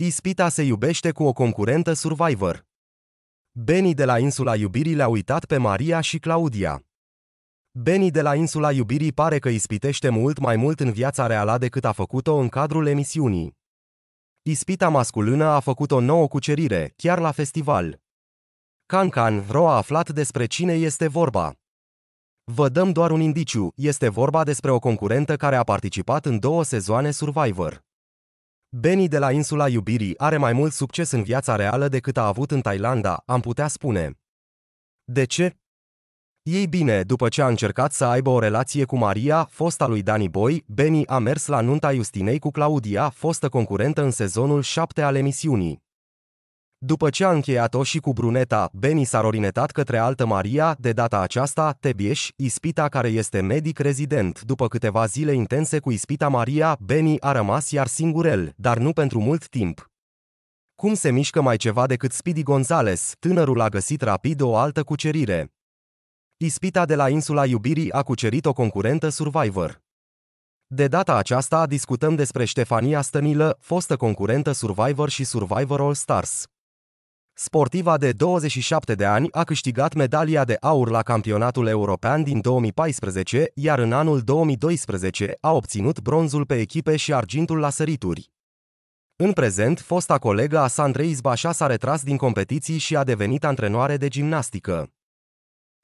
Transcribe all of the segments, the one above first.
Ispita se iubește cu o concurentă Survivor. Benny de la Insula Iubirii le-a uitat pe Maria și Claudia. Benny de la Insula Iubirii pare că ispitește mult mai mult în viața reală decât a făcut-o în cadrul emisiunii. Ispita masculină a făcut o nouă cucerire, chiar la festival. Cancan Ro a aflat despre cine este vorba. Vă dăm doar un indiciu, este vorba despre o concurentă care a participat în două sezoane Survivor. Benny de la insula iubirii are mai mult succes în viața reală decât a avut în Thailanda, am putea spune. De ce? Ei bine, după ce a încercat să aibă o relație cu Maria, fosta lui Dani Boy, Benny a mers la nunta Justinei cu Claudia, fostă concurentă în sezonul 7 al emisiunii. După ce a încheiat-o și cu bruneta, Beni s-a rorinetat către altă Maria, de data aceasta, Tebieș, ispita care este medic rezident. După câteva zile intense cu ispita Maria, Beni a rămas iar singurel, dar nu pentru mult timp. Cum se mișcă mai ceva decât Speedy Gonzales, tânărul a găsit rapid o altă cucerire. Ispita de la insula iubirii a cucerit o concurentă Survivor. De data aceasta discutăm despre Ștefania Stănilă, fostă concurentă Survivor și Survivor All Stars. Sportiva de 27 de ani a câștigat medalia de aur la campionatul european din 2014, iar în anul 2012 a obținut bronzul pe echipe și argintul la sărituri. În prezent, fosta colegă a Sandrei Zbașa s-a retras din competiții și a devenit antrenoare de gimnastică.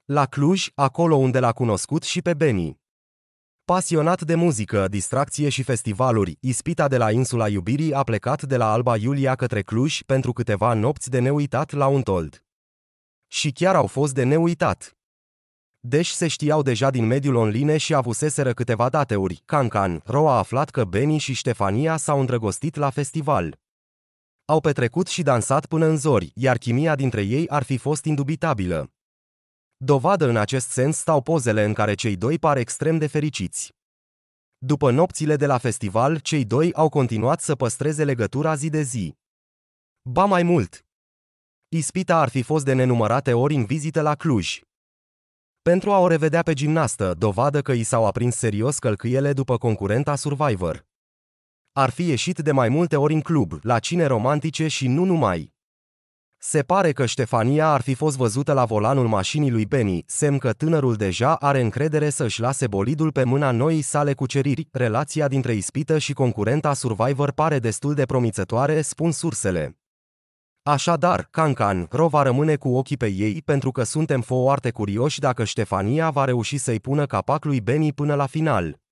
La Cluj, acolo unde l-a cunoscut și pe Beni. Pasionat de muzică, distracție și festivaluri, ispita de la insula iubirii a plecat de la Alba Iulia către Cluj pentru câteva nopți de neuitat la un told. Și chiar au fost de neuitat. Deși se știau deja din mediul online și avuseseră câteva dateuri, Cancan, Ro a aflat că Beni și Ștefania s-au îndrăgostit la festival. Au petrecut și dansat până în zori, iar chimia dintre ei ar fi fost indubitabilă. Dovadă în acest sens stau pozele în care cei doi par extrem de fericiți. După nopțile de la festival, cei doi au continuat să păstreze legătura zi de zi. Ba mai mult! Ispita ar fi fost de nenumărate ori în vizită la Cluj. Pentru a o revedea pe gimnastă, dovadă că i s-au aprins serios călcâiele după concurenta Survivor. Ar fi ieșit de mai multe ori în club, la cine romantice și nu numai. Se pare că Ștefania ar fi fost văzută la volanul mașinii lui Benny, semn că tânărul deja are încredere să-și lase bolidul pe mâna noii sale cuceriri. Relația dintre ispită și concurenta Survivor pare destul de promițătoare, spun sursele. Așadar, Cancan, Ro va rămâne cu ochii pe ei pentru că suntem foarte curioși dacă Ștefania va reuși să-i pună capac lui Benny până la final.